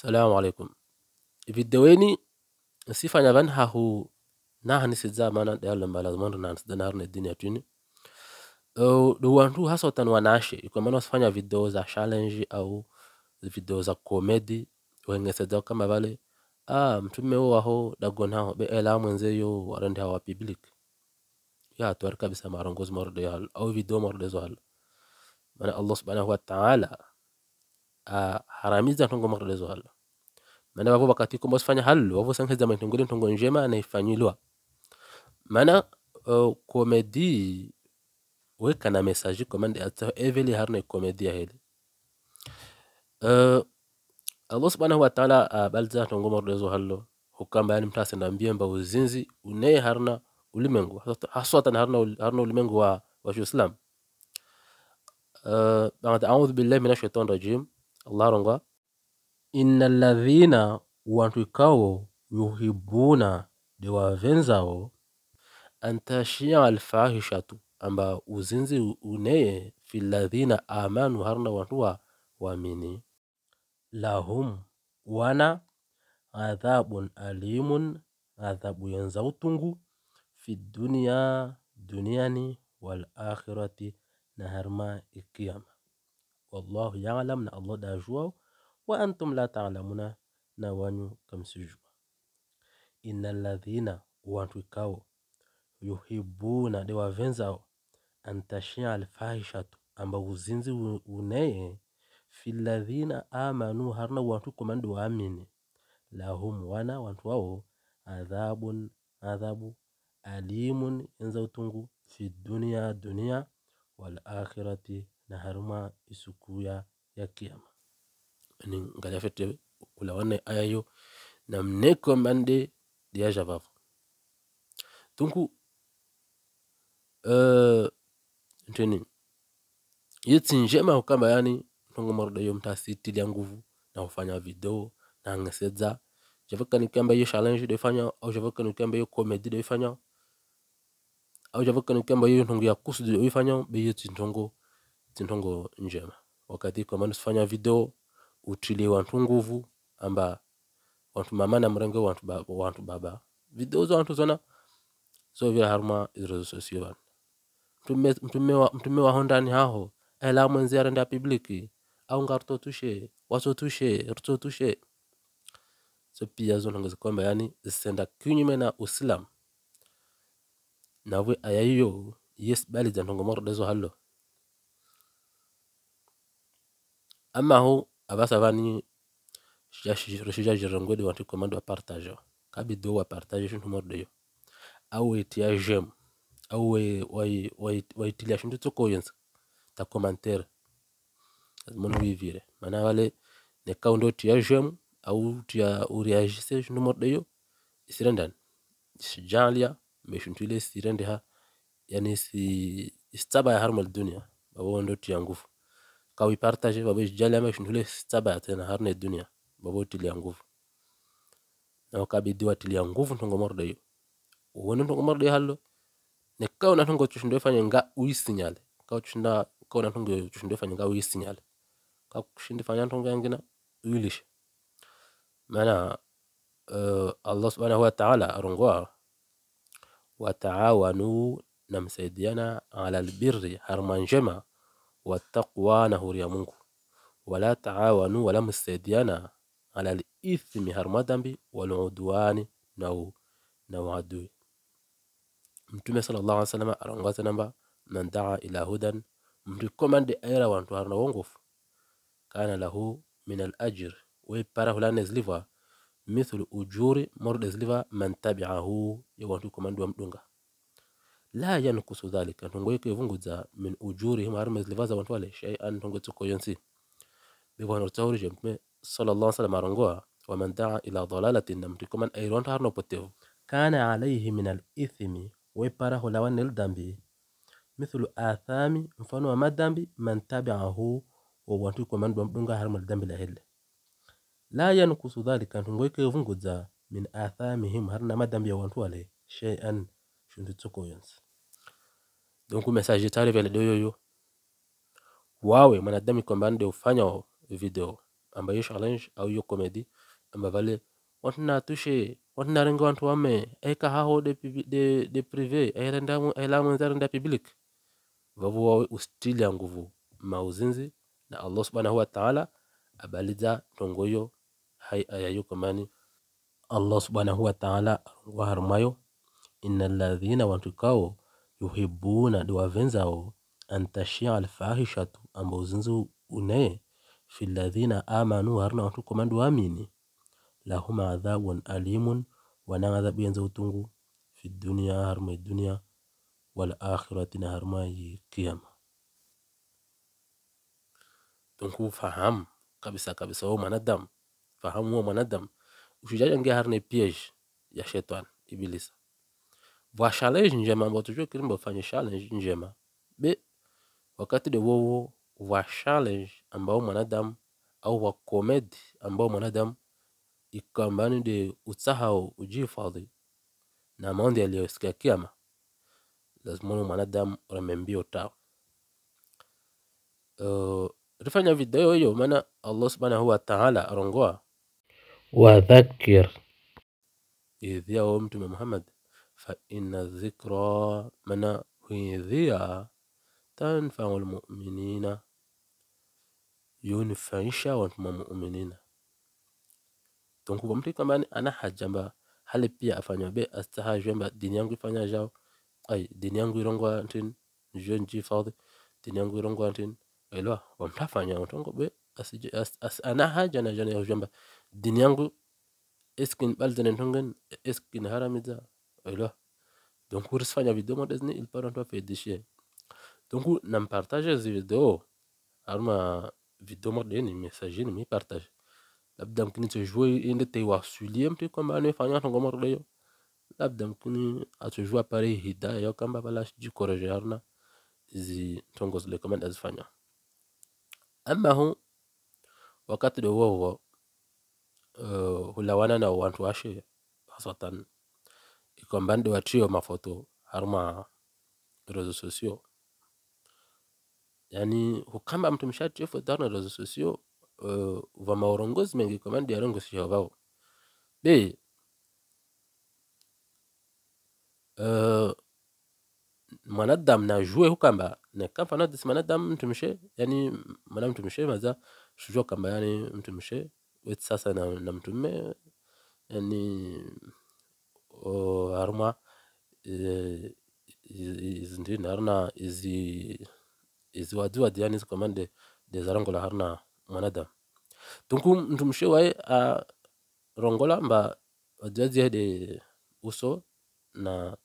Salamu alaikum. Viddeweni sifa ñavan hahu nahani sidza manan ɗayal lambala dunia tuni wantu hasa wanashe nashe wasifanya video za challenge au video za komedi weng'esedza kama vale ah, mtume waho dagonao beela eh, mwenzeyo warendi hawa public ya atuari kabisa marongozi marudeyo au video marudezo halo allah subhanahu wataala haramiza ntongo makdalezo halo maana wapo wakati kumba usifanya halo wapo sanhe zama tongo njema na maana uh, komedi weka na message command ata eveli harne komedi ya hili uh, Allah subhanahu wa ta'ala abalza uh, tongo makdalezo halo hukamba yani mtase na mbiemba uzinzi unaye harna ulimwengu haswatan harna, harna ulimwengu wa, wa Uislamu uh, بعد أعوذ بالله من الشيطان الرجيم laronga innal ladhina wantu ikawo yuhibuna de wavenzao antashia alfahishatu amba uzinzi uneye filadhina amanu harna wantuwa wamini lahum wana adhabun alimun adhabu yenza utungu fi dunia duniani wal akhirati na harma ikiyama Wallahu ya'lam na Allah daa jua wa antum la ta'lamuna na wanyu kamsijua. Innal ladhina wantu yuhibuna de wavenzao antashia alfahishatu amba uzinzi uneye filadhina amanu harna wantu komandu waamini lahum wana wantu wao adhabun adhabu alimun enza utungu fi dunia dunia wal akhirati na haruma isuku ya kiyama ngalia fete ulawone ayayo na mneko mande dia javavu tunku uh, eh, ntini yeti njema ukamba yani ntongo maruda yo mtasitilia nguvu na ufanya video na ngesedza javaka kamba yo challenge fanya au javaka kamba yo comedy fanya au javaka kamba yo ntongo ya kusu doifanya beyitsi ntongo zintongo njema wakati maana usifanya video utilie wantu nguvu amba wantu mama na mrengo wantu baba, wantu baba video zo wantu zona zovira haruma irezo sosio vanu mtume, mtume, wa, mtume waho ndani haho ela mwenzi arenda publiki au waso tushe rto tushe so pia zonongo zikwamba yani zisenda kinyume na usilamu nawe ayayiyo yes bali zantongo mordezo hallo ama hu abasavani rushija jirongwe de wanti komando wa partage kabi do wa partage shintu mordo yo au etia jem au we we we tilia shintu to koyens ta commentaire mon vivire mana vale ne kaundo tia jem au tia uriagise shintu mordo yo sirandan sijalia me shintu le sirande yani si istaba ya harmal dunia babo ndo tia nguvu kawi partage babish e jaliame shindule saba tena harne dunia babo tilia nguvu na wakabidiwa tilia nguvu ntongo mordo yo uone ntongo mordo yo hallo ne kawo na ntongo chushindwe fanye nga uisinyale kawo chushinda kawo na ntongo chushindwe fanye nga uisinyale ka kushindi fanya ntongo yangina uilishe maana uh, Allah subhanahu wa ta'ala arungwa wataawanu na msaidiana ala albirri harma njema wattaqwa na huria Mungu, wala taawanu wala msaidiana ala alithmi harmadambi waludwani na na uadui. Mtume sallallahu alaihi wasallam arongoza namba man daa ila hudan komande aira wantu harna wongofu kana lahu min alajr ajr we para hulane zliva mithlu ujuri mordezliva man tabi'ahu ya wantu komando la yankusu dhalika ntongo yikivungudza min ujurihim arume zilivaza vantu vale shaian ntongo tsokoyonsi bivona rutsaurije mtume sallallahu alaihi arongoa waman daa ila dalalatin na mtu koman aironto harno potevu kana alaihi min alithmi weparaho lawanel dambi mithlu athami mfano wa madambi man tabiahu wawantu koman dunga harmo dambi lahelle la yankusu dhalika ntongo yikivungudza min athamihim harna madambi ya wantu wale shaian shundu tsokoyonsi Donc umesajitari valideo yoyo. Wawe mwanadamu kwamba ndio ufanya video ambayo challenge au yo comedy ambayo vale wanna tushe wanna rengo wantu wame eka eh, haho oh, de de, de privé eh, airenda aila mwanzari nda public vavu wawe ustili ya nguvu mauzinzi na Allah subhanahu wa ta'ala abaliza tongoyo hai ayayo kamani Allah subhanahu wa ta'ala arungwa harumayo innal ladhina wantukao yuhibbuna duwavenzawo antashia alfahishatu amba uzinzi une filadhina amanu harna watu komandu amini lahuma adhabun alimun wana adhabu yenza utungu fi dunia harma dunia wal akhirati na harma yi kiyama tunku faham kabisa kabisa wewe faham fahamu manadam mwanadamu usijajangia harne piege ya shetwan ibilisa wa challenge njema ambao tujue kilimo ufanye challenge njema be wakati de wowo vwa challenge ambao mwanadamu au wa comedy ambao mwanadamu ikambani de utsahau ujihifadhi na maondi aliyosikia kiama lazima mwanadamu ramembia ta uh, rifanya video hiyo maana allah subhanahu wataala arongoa wadhakir idhia wo mtume muhammad فإن الذكرى منahudhia tanfaul muminina, yunifaisha watu wa muminina. Donc kwa mtu kama ana haja mba hali pia afanywa be astahajwe mba dini yangu ifanya jao ai dini yangu irongwa ntin jwe nji fadhi dini yangu irongwa ntin elwa wamtafanya utongo be asije as, as, ana haja na jana ya jamba dini yangu eskin balzana tongen eskin haramiza là. Donc, vous fanya video Disney, il parle toi des chiens. Donc, n'en partage ces vidéos. Arma video moderne, message, ni partage. Labda mkini tujue ende tewa sulie mtu kwamba anayefanya tongo moro leo. Labda mkini atujua pale hidaya yao kamba bala jikoroje harna zi tongo zile comment azifanya. Ama hu wakati do huo huo uh, hulawana na wantu ashe, hasatan comme bande ma mafoto harma reseaux sociaux yani hukamba mtu mshati yofoto harna reseaux sociaux uh, va maorongozi mengi kwa bande yarongosisha vao be uh, mwanadamu na jue hukamba nekamba manadam mwanadamu mshe yani mtu mshe maza shujua kamba yani mshe wetu sasa na, na mme yani harimo eh, eh, izi ndi harna izi izi waziwadia yani izi komande de zarangola harna manada dunku mtumshe waye a rongola mba waziwadia de uso na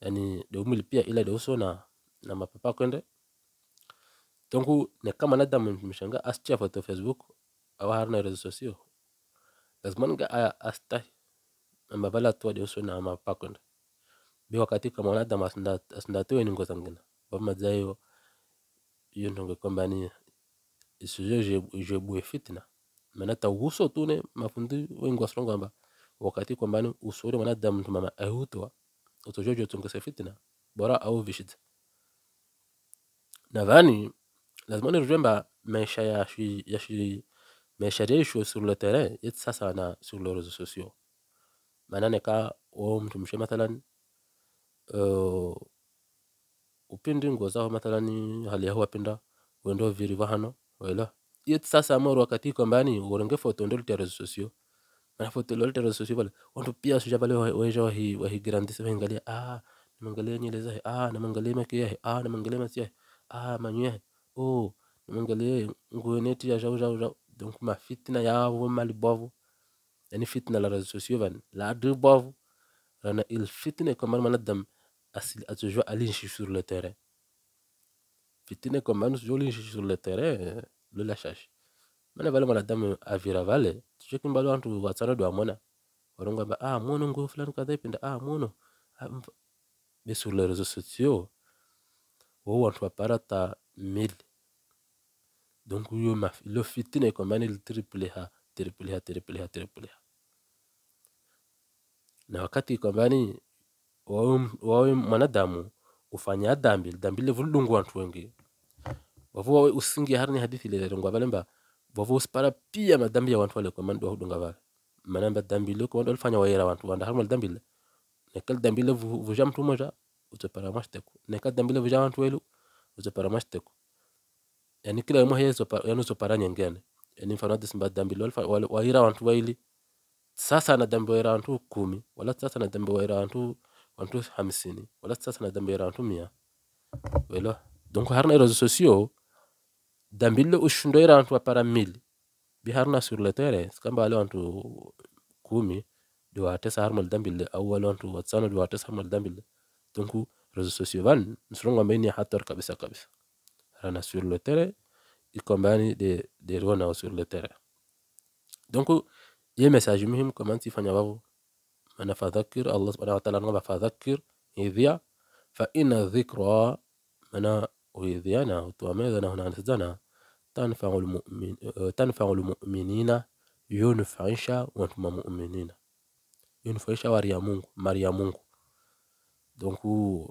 yani de umili pia ila de uso na na mapapa kwende donku ne kama nadamu mtumshanga asichia foto facebook awa harna rezo sosio lazima nga astahi Amabala atwade uswena amapakonda be wakati kama wanadamu asinda- asindatoe ningo zangina vamadzaa iyo iyo ntongo kwamba fitna mafundi wakati kwamba ni usore mwanadamu tumama ahutwa fitna bora au vishit lazima nirudie maisha ya shi, ya shi maisha yetu sur le terrain yetu sasa na sur les réseaux sociaux manane ka wo oh, mtu mshe mathalan uh, eh, upindi nguo zao mathalan hali yahu wapinda wendo viri vahano wela yet sasa amoro wakati kombani urenge foto ndo lita sosio mana foto lo lita sosio vale wando pia suja vale weja wahi wahi grandisa wahingalia ah nimangalia nyele zahe ah nimangalia maki yahe ah nimangalia masi yahe ah manyu yahe oh nimangalia nguo neti ya jau jau jau donc mafitina yavo malibovu يعني fitna la rezosiovan la dubovu rana il fitne kwa man dam asil atujua alinshi sur le terrain fitne kwa man tujua alinshi sur le terrain le lashash mana vale manadamu avira vale tujua kimbalo antu watana do amona warongo ba ah mono ngo fulani kadha ipenda ah mono mais sur les réseaux sociaux wao wantu waparata mili donc yo maf lo fitne kwa man il triple ha tiripulia tiripulia tiripulia na wakati kwamba ni wawe mwanadamu ufanya dhambi dhambi levulungu watu wengi wavu wawe usingi harini hadithi lelelungwa valemba wavu usipara pia madhambi ya watu wale kwa mandu hudunga vale manamba dhambi leo kwa wandu walifanya waera watu wanda harma dhambi le nekal dhambi le vuja mtu moja utopara mashteku nekal dhambi le vuja wantu welu utapara mashteku yani kila mmoja yezo yani utopara nyengene ninfanadis mba dambi lol waira wantu waili sasa na dambi waira wantu kumi wala sasa na dambi waira wantu wantu hamsini wala sasa na dambi waira wantu mia welo donc harna réseaux sociaux dambi lo ushundo ira wantu wapara mili bi harna sur le terrain skamba wale wantu kumi duwatesa harmal dambi le awal wantu watsano duwatesa harmal dambi le donc réseaux sociaux van nsurongo mbaini hatar kabisa kabisa rana sur le terrain يكومباني دي دي رونا سور لو تيران دونك يا مساج مهم كمان تفاني بابو أنا فذكر الله سبحانه وتعالى أنا فذكر إذيا فإن الذكرى منا وإذيانا وتواميذنا هنا نسدنا تنفع المؤمن تنفع المؤمنين ينفع إنشا وأنتم مؤمنين ينفع إنشا وريا مونكو مريا مونكو دونك euh,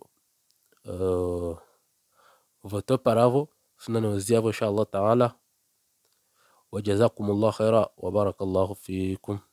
euh, euh votre paravo سنن والزيابة إن شاء الله تعالى وجزاكم الله خيرا وبارك الله فيكم